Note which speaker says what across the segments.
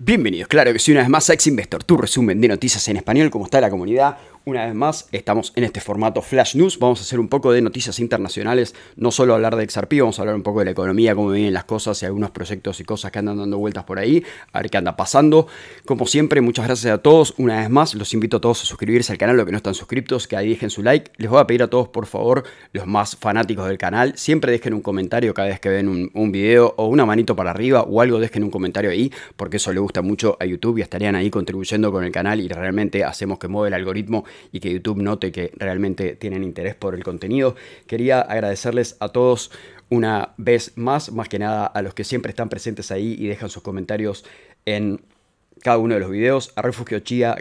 Speaker 1: Bienvenidos, claro que soy una vez más Ex Investor, tu resumen de noticias en español, cómo está la comunidad. Una vez más, estamos en este formato Flash News. Vamos a hacer un poco de noticias internacionales, no solo hablar de XRP, vamos a hablar un poco de la economía, cómo vienen las cosas y algunos proyectos y cosas que andan dando vueltas por ahí, a ver qué anda pasando. Como siempre, muchas gracias a todos. Una vez más, los invito a todos a suscribirse al canal, los que no están suscritos, que ahí dejen su like. Les voy a pedir a todos, por favor, los más fanáticos del canal, siempre dejen un comentario cada vez que ven un, un video o una manito para arriba o algo, dejen un comentario ahí, porque eso le gusta mucho a YouTube y estarían ahí contribuyendo con el canal y realmente hacemos que mueva el algoritmo y que YouTube note que realmente tienen interés por el contenido. Quería agradecerles a todos una vez más, más que nada a los que siempre están presentes ahí y dejan sus comentarios en cada uno de los videos, a Refugio Chia,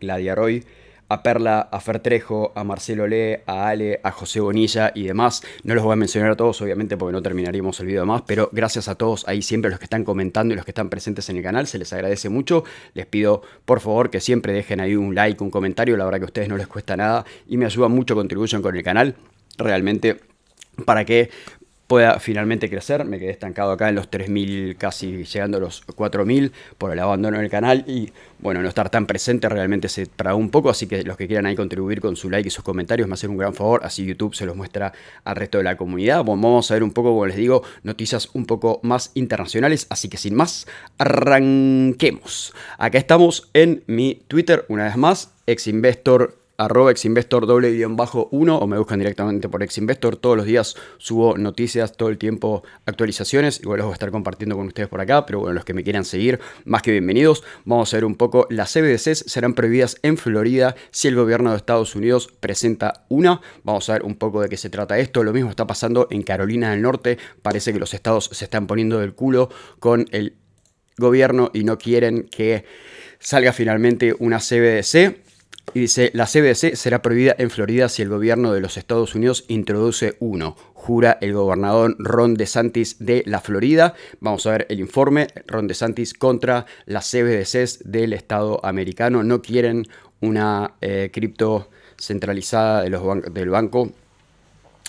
Speaker 1: Gladiaroy, a Perla, a Fertrejo, a Marcelo Le, a Ale, a José Bonilla y demás. No los voy a mencionar a todos, obviamente, porque no terminaríamos el video más, pero gracias a todos ahí siempre los que están comentando y los que están presentes en el canal, se les agradece mucho. Les pido, por favor, que siempre dejen ahí un like, un comentario, la verdad que a ustedes no les cuesta nada y me ayuda mucho, contribuyen con el canal. Realmente para que pueda finalmente crecer. Me quedé estancado acá en los 3.000, casi llegando a los 4.000 por el abandono del canal y bueno, no estar tan presente realmente se para un poco, así que los que quieran ahí contribuir con su like y sus comentarios me hacen un gran favor, así YouTube se los muestra al resto de la comunidad. vamos a ver un poco, como les digo, noticias un poco más internacionales, así que sin más, arranquemos. Acá estamos en mi Twitter, una vez más, exinvestor arroba exinvestor doble guión bajo uno o me buscan directamente por exinvestor. Todos los días subo noticias, todo el tiempo actualizaciones. Igual los voy a estar compartiendo con ustedes por acá, pero bueno, los que me quieran seguir, más que bienvenidos. Vamos a ver un poco, las CBDCs serán prohibidas en Florida si el gobierno de Estados Unidos presenta una. Vamos a ver un poco de qué se trata esto. Lo mismo está pasando en Carolina del Norte. Parece que los estados se están poniendo del culo con el gobierno y no quieren que salga finalmente una CBDC. Y dice, la CBDC será prohibida en Florida si el gobierno de los Estados Unidos introduce uno, jura el gobernador Ron DeSantis de la Florida. Vamos a ver el informe, Ron DeSantis contra las CBDCs del Estado americano. No quieren una eh, cripto centralizada del banco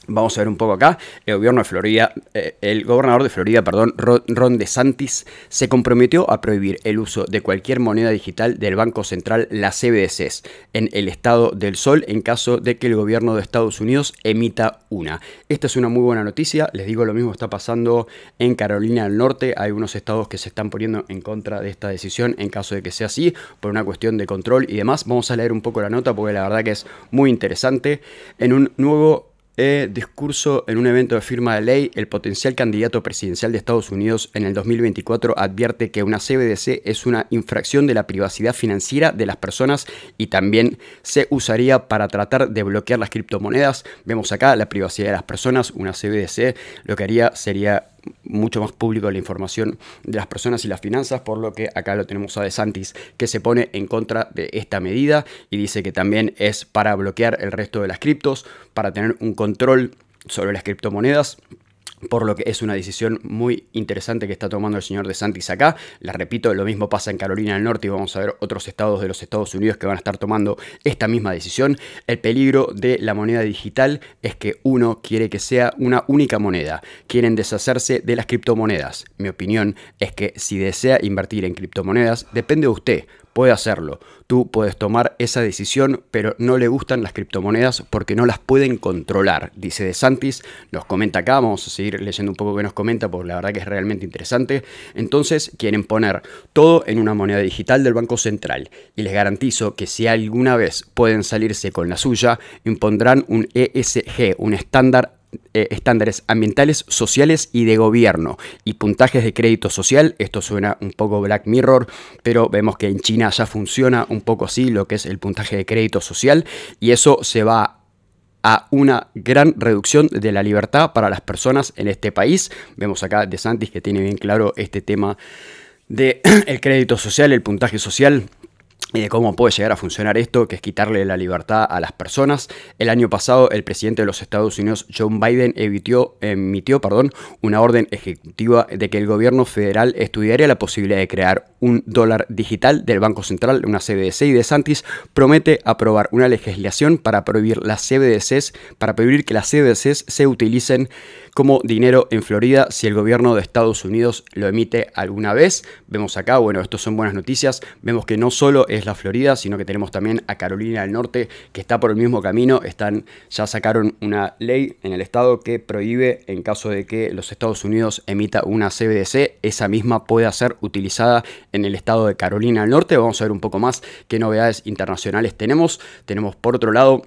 Speaker 1: Vamos a ver un poco acá. El gobierno de Florida, eh, el gobernador de Florida, perdón, Ron DeSantis, se comprometió a prohibir el uso de cualquier moneda digital del Banco Central, las CBDCs, en el estado del sol en caso de que el gobierno de Estados Unidos emita una. Esta es una muy buena noticia. Les digo, lo mismo está pasando en Carolina del Norte. Hay unos estados que se están poniendo en contra de esta decisión en caso de que sea así, por una cuestión de control y demás. Vamos a leer un poco la nota porque la verdad que es muy interesante. En un nuevo eh, discurso en un evento de firma de ley, el potencial candidato presidencial de Estados Unidos en el 2024 advierte que una CBDC es una infracción de la privacidad financiera de las personas y también se usaría para tratar de bloquear las criptomonedas. Vemos acá la privacidad de las personas, una CBDC lo que haría sería mucho más público la información de las personas y las finanzas, por lo que acá lo tenemos a De Santis, que se pone en contra de esta medida y dice que también es para bloquear el resto de las criptos, para tener un control sobre las criptomonedas por lo que es una decisión muy interesante que está tomando el señor de Santis acá. Les repito, lo mismo pasa en Carolina del Norte y vamos a ver otros estados de los Estados Unidos que van a estar tomando esta misma decisión. El peligro de la moneda digital es que uno quiere que sea una única moneda. Quieren deshacerse de las criptomonedas. Mi opinión es que si desea invertir en criptomonedas, depende de usted puede hacerlo. Tú puedes tomar esa decisión, pero no le gustan las criptomonedas porque no las pueden controlar, dice De Santis. Nos comenta acá, vamos a seguir leyendo un poco que nos comenta porque la verdad que es realmente interesante. Entonces quieren poner todo en una moneda digital del Banco Central y les garantizo que si alguna vez pueden salirse con la suya, impondrán un ESG, un estándar eh, estándares ambientales, sociales y de gobierno. Y puntajes de crédito social, esto suena un poco Black Mirror, pero vemos que en China ya funciona un poco así lo que es el puntaje de crédito social y eso se va a una gran reducción de la libertad para las personas en este país. Vemos acá De Santis que tiene bien claro este tema del el crédito social, el puntaje social y de cómo puede llegar a funcionar esto, que es quitarle la libertad a las personas. El año pasado, el presidente de los Estados Unidos, John Biden, emitió una orden ejecutiva de que el gobierno federal estudiaría la posibilidad de crear un dólar digital del Banco Central, una CBDC, y Santis promete aprobar una legislación para prohibir las CBDCs, para prohibir que las CBDCs se utilicen como dinero en Florida si el gobierno de Estados Unidos lo emite alguna vez. Vemos acá, bueno, Esto son buenas noticias, vemos que no solo es la Florida, sino que tenemos también a Carolina del Norte, que está por el mismo camino, están, ya sacaron una ley en el estado que prohíbe en caso de que los Estados Unidos emita una CBDC, esa misma pueda ser utilizada en el estado de Carolina del Norte. Vamos a ver un poco más qué novedades internacionales tenemos. Tenemos por otro lado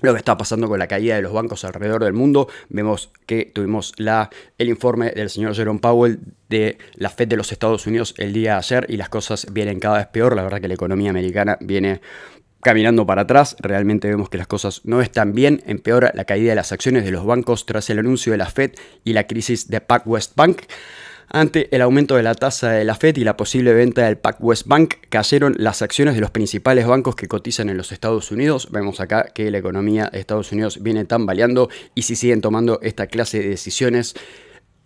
Speaker 1: lo que está pasando con la caída de los bancos alrededor del mundo. Vemos que tuvimos el informe del señor Jerome Powell de la Fed de los Estados Unidos el día de ayer y las cosas vienen cada vez peor. La verdad que la economía americana viene caminando para atrás, realmente vemos que las cosas no están bien, empeora la caída de las acciones de los bancos tras el anuncio de la Fed y la crisis de PacWest Bank. Ante el aumento de la tasa de la Fed y la posible venta del West Bank, cayeron las acciones de los principales bancos que cotizan en los Estados Unidos. Vemos acá que la economía de Estados Unidos viene tambaleando y si siguen tomando esta clase de decisiones,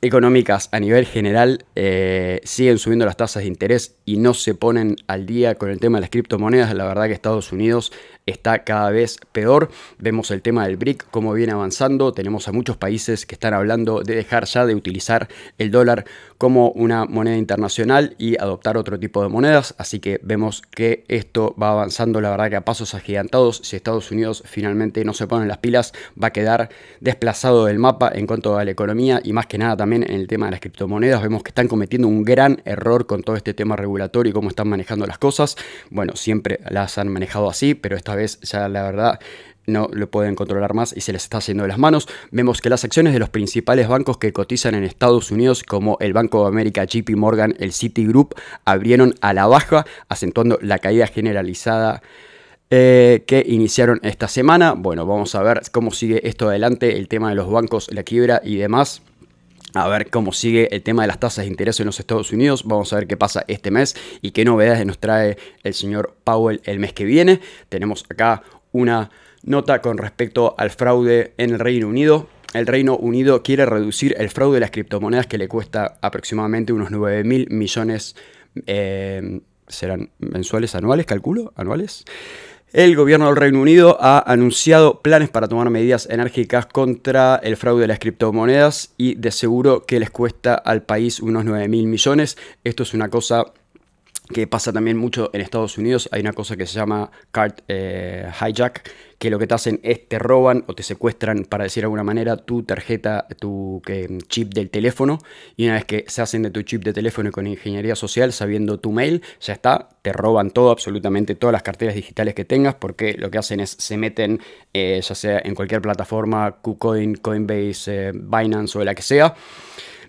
Speaker 1: económicas a nivel general eh, siguen subiendo las tasas de interés y no se ponen al día con el tema de las criptomonedas. La verdad que Estados Unidos está cada vez peor. Vemos el tema del BRIC, cómo viene avanzando. Tenemos a muchos países que están hablando de dejar ya de utilizar el dólar como una moneda internacional y adoptar otro tipo de monedas. Así que vemos que esto va avanzando, la verdad que a pasos agigantados. Si Estados Unidos finalmente no se ponen las pilas, va a quedar desplazado del mapa en cuanto a la economía y más que nada también en el tema de las criptomonedas. Vemos que están cometiendo un gran error con todo este tema regulatorio y cómo están manejando las cosas. Bueno, siempre las han manejado así, pero esta vez ya la verdad no lo pueden controlar más y se les está haciendo de las manos. Vemos que las acciones de los principales bancos que cotizan en Estados Unidos, como el Banco de América, JP Morgan, el Citigroup, abrieron a la baja, acentuando la caída generalizada. Eh, que iniciaron esta semana. Bueno, vamos a ver cómo sigue esto adelante, el tema de los bancos, la quiebra y demás a ver cómo sigue el tema de las tasas de interés en los Estados Unidos. Vamos a ver qué pasa este mes y qué novedades nos trae el señor Powell el mes que viene. Tenemos acá una nota con respecto al fraude en el Reino Unido. El Reino Unido quiere reducir el fraude de las criptomonedas que le cuesta aproximadamente unos 9 mil millones. Eh, ¿Serán mensuales, anuales, calculo? ¿Anuales? El gobierno del Reino Unido ha anunciado planes para tomar medidas enérgicas contra el fraude de las criptomonedas y de seguro que les cuesta al país unos 9 mil millones. Esto es una cosa que pasa también mucho en Estados Unidos, hay una cosa que se llama card eh, hijack, que lo que te hacen es te roban o te secuestran, para decir de alguna manera, tu tarjeta, tu chip del teléfono, y una vez que se hacen de tu chip de teléfono con ingeniería social, sabiendo tu mail, ya está, te roban todo, absolutamente todas las carteras digitales que tengas, porque lo que hacen es se meten, eh, ya sea en cualquier plataforma, KuCoin, Coinbase, eh, Binance o la que sea,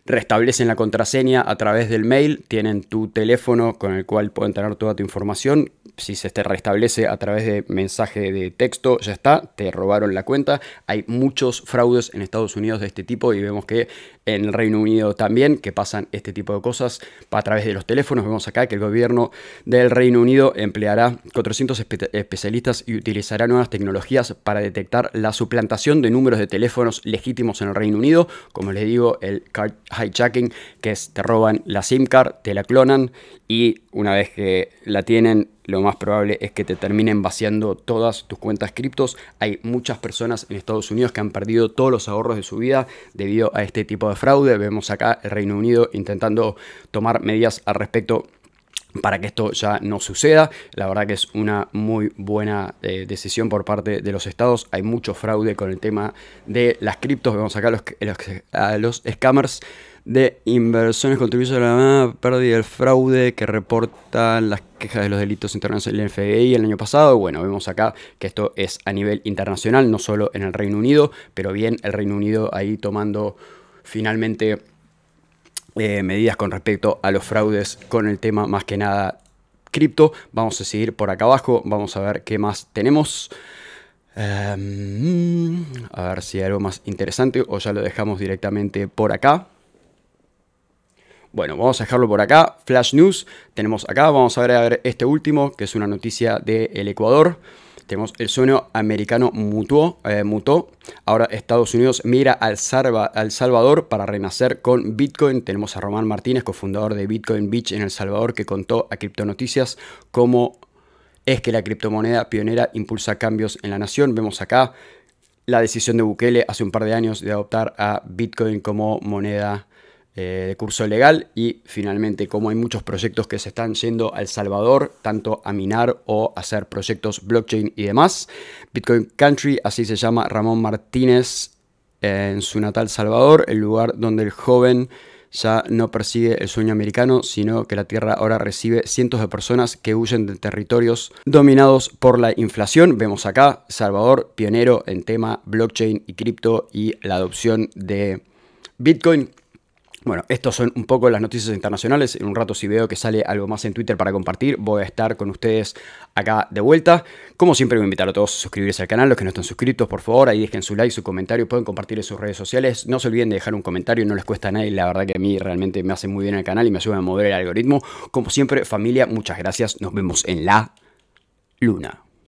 Speaker 1: restablecen la contraseña a través del mail, tienen tu teléfono con el cual pueden tener toda tu información. Si se te restablece a través de mensaje de texto, ya está, te robaron la cuenta. Hay muchos fraudes en Estados Unidos de este tipo y vemos que en el Reino Unido también, que pasan este tipo de cosas a través de los teléfonos. Vemos acá que el gobierno del Reino Unido empleará 400 especialistas y utilizará nuevas tecnologías para detectar la suplantación de números de teléfonos legítimos en el Reino Unido. Como les digo, el card hijacking, que es te roban la SIM card, te la clonan y una vez que la tienen, lo más probable es que te terminen vaciando todas tus cuentas criptos. Hay muchas personas en Estados Unidos que han perdido todos los ahorros de su vida debido a este tipo de fraude. Vemos acá el Reino Unido intentando tomar medidas al respecto para que esto ya no suceda. La verdad que es una muy buena eh, decisión por parte de los estados. Hay mucho fraude con el tema de las criptos. Vemos acá los, los, a los scammers de inversiones contribuyentes. a la pérdida del fraude que reportan las quejas de los delitos internacionales del FBI el año pasado. Bueno, vemos acá que esto es a nivel internacional, no solo en el Reino Unido, pero bien el Reino Unido ahí tomando finalmente eh, medidas con respecto a los fraudes con el tema más que nada cripto. Vamos a seguir por acá abajo, vamos a ver qué más tenemos. Em, a ver si hay algo más interesante o ya lo dejamos directamente por acá. Bueno, vamos a dejarlo por acá. Flash News tenemos acá. Vamos a ver, este último, que es una noticia del el Ecuador. Tenemos el sueño americano eh, mutó, Ahora Estados Unidos mira al, al Salvador para renacer con Bitcoin. Tenemos a Román Martínez, cofundador de Bitcoin Beach en El Salvador, que contó a Criptonoticias cómo es que la criptomoneda pionera impulsa cambios en la nación. Vemos acá la decisión de Bukele hace un par de años de adoptar a Bitcoin como moneda eh, de curso legal y finalmente como hay muchos proyectos que se están yendo a El Salvador, tanto a minar o hacer proyectos blockchain y demás. Bitcoin Country, así se llama Ramón Martínez eh, en su natal Salvador, el lugar donde el joven ya no persigue el sueño americano, sino que la Tierra ahora recibe cientos de personas que huyen de territorios dominados por la inflación. Vemos acá Salvador, pionero en tema blockchain y cripto y la adopción de Bitcoin. Bueno, estos son un poco las noticias internacionales. En un rato si veo que sale algo más en Twitter para compartir, voy a estar con ustedes acá de vuelta. Como siempre, voy a invitar a todos a suscribirse al canal. Los que no están suscritos, por favor, ahí dejen su like, su comentario, pueden compartir en sus redes sociales. No se olviden de dejar un comentario, no les cuesta a nadie. La verdad que a mí realmente me hace muy bien el canal y me ayuda a mover el algoritmo. Como siempre, familia, muchas gracias. Nos vemos en la luna.